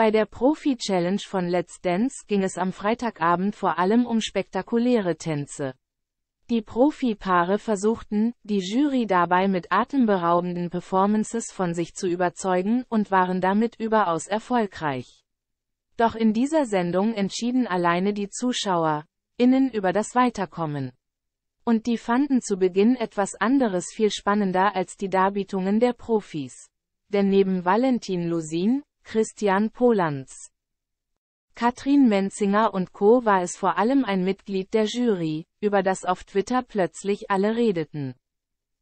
Bei der Profi-Challenge von Let's Dance ging es am Freitagabend vor allem um spektakuläre Tänze. Die Profi-Paare versuchten, die Jury dabei mit atemberaubenden Performances von sich zu überzeugen und waren damit überaus erfolgreich. Doch in dieser Sendung entschieden alleine die Zuschauer, innen über das Weiterkommen. Und die fanden zu Beginn etwas anderes viel spannender als die Darbietungen der Profis. Denn neben Valentin Lusin, Christian Polanz. Katrin Menzinger und Co. war es vor allem ein Mitglied der Jury, über das auf Twitter plötzlich alle redeten.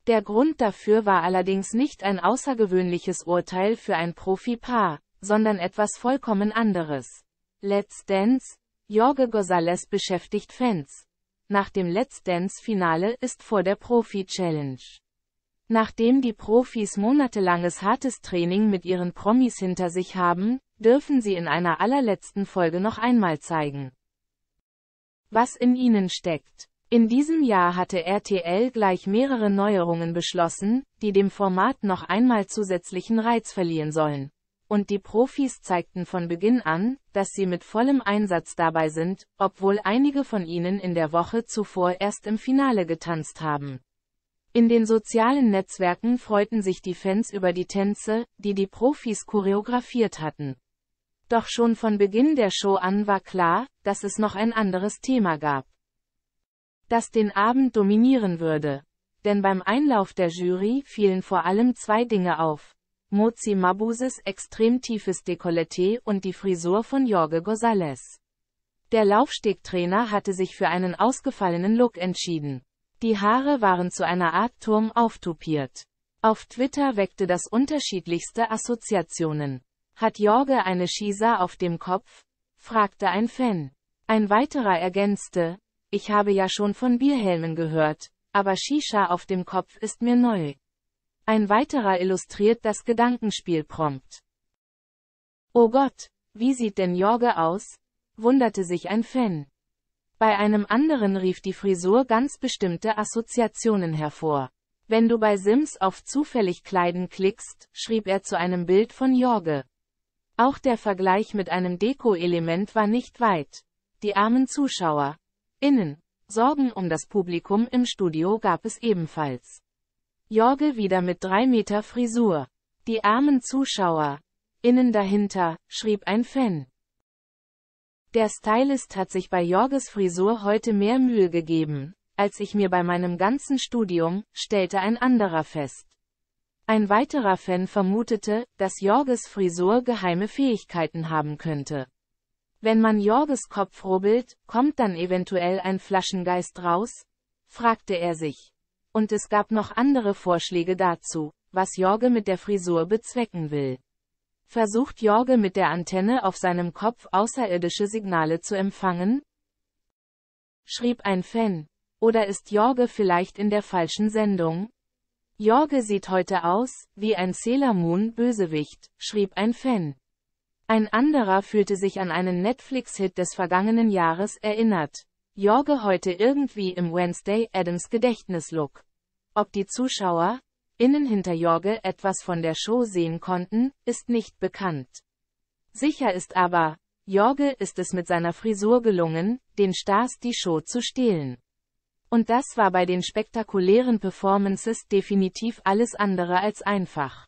Der Grund dafür war allerdings nicht ein außergewöhnliches Urteil für ein Profi-Paar, sondern etwas vollkommen anderes. Let's Dance? Jorge González beschäftigt Fans. Nach dem Let's Dance-Finale ist vor der Profi-Challenge. Nachdem die Profis monatelanges hartes Training mit ihren Promis hinter sich haben, dürfen sie in einer allerletzten Folge noch einmal zeigen, was in ihnen steckt. In diesem Jahr hatte RTL gleich mehrere Neuerungen beschlossen, die dem Format noch einmal zusätzlichen Reiz verliehen sollen. Und die Profis zeigten von Beginn an, dass sie mit vollem Einsatz dabei sind, obwohl einige von ihnen in der Woche zuvor erst im Finale getanzt haben. In den sozialen Netzwerken freuten sich die Fans über die Tänze, die die Profis choreografiert hatten. Doch schon von Beginn der Show an war klar, dass es noch ein anderes Thema gab. Das den Abend dominieren würde. Denn beim Einlauf der Jury fielen vor allem zwei Dinge auf. Mozi Mabuses extrem tiefes Dekolleté und die Frisur von Jorge González. Der Laufstegtrainer hatte sich für einen ausgefallenen Look entschieden. Die Haare waren zu einer Art Turm auftupiert. Auf Twitter weckte das unterschiedlichste Assoziationen. Hat Jorge eine Schisa auf dem Kopf? fragte ein Fan. Ein weiterer ergänzte, ich habe ja schon von Bierhelmen gehört, aber Shisha auf dem Kopf ist mir neu. Ein weiterer illustriert das Gedankenspiel prompt. Oh Gott, wie sieht denn Jorge aus? wunderte sich ein Fan. Bei einem anderen rief die Frisur ganz bestimmte Assoziationen hervor. Wenn du bei Sims auf zufällig Kleiden klickst, schrieb er zu einem Bild von Jorge. Auch der Vergleich mit einem Deko-Element war nicht weit. Die armen Zuschauer. Innen. Sorgen um das Publikum im Studio gab es ebenfalls. Jorge wieder mit drei Meter Frisur. Die armen Zuschauer. Innen dahinter, schrieb ein Fan. Der Stylist hat sich bei Jorges Frisur heute mehr Mühe gegeben, als ich mir bei meinem ganzen Studium, stellte ein anderer fest. Ein weiterer Fan vermutete, dass Jorges Frisur geheime Fähigkeiten haben könnte. Wenn man Jorges Kopf rubbelt, kommt dann eventuell ein Flaschengeist raus? fragte er sich. Und es gab noch andere Vorschläge dazu, was Jorge mit der Frisur bezwecken will. Versucht Jorge mit der Antenne auf seinem Kopf außerirdische Signale zu empfangen? schrieb ein Fan. Oder ist Jorge vielleicht in der falschen Sendung? Jorge sieht heute aus, wie ein Sailor Moon Bösewicht, schrieb ein Fan. Ein anderer fühlte sich an einen Netflix-Hit des vergangenen Jahres erinnert. Jorge heute irgendwie im Wednesday Adams Gedächtnislook. Ob die Zuschauer, Innen hinter Jorge etwas von der Show sehen konnten, ist nicht bekannt. Sicher ist aber, Jorge ist es mit seiner Frisur gelungen, den Stars die Show zu stehlen. Und das war bei den spektakulären Performances definitiv alles andere als einfach.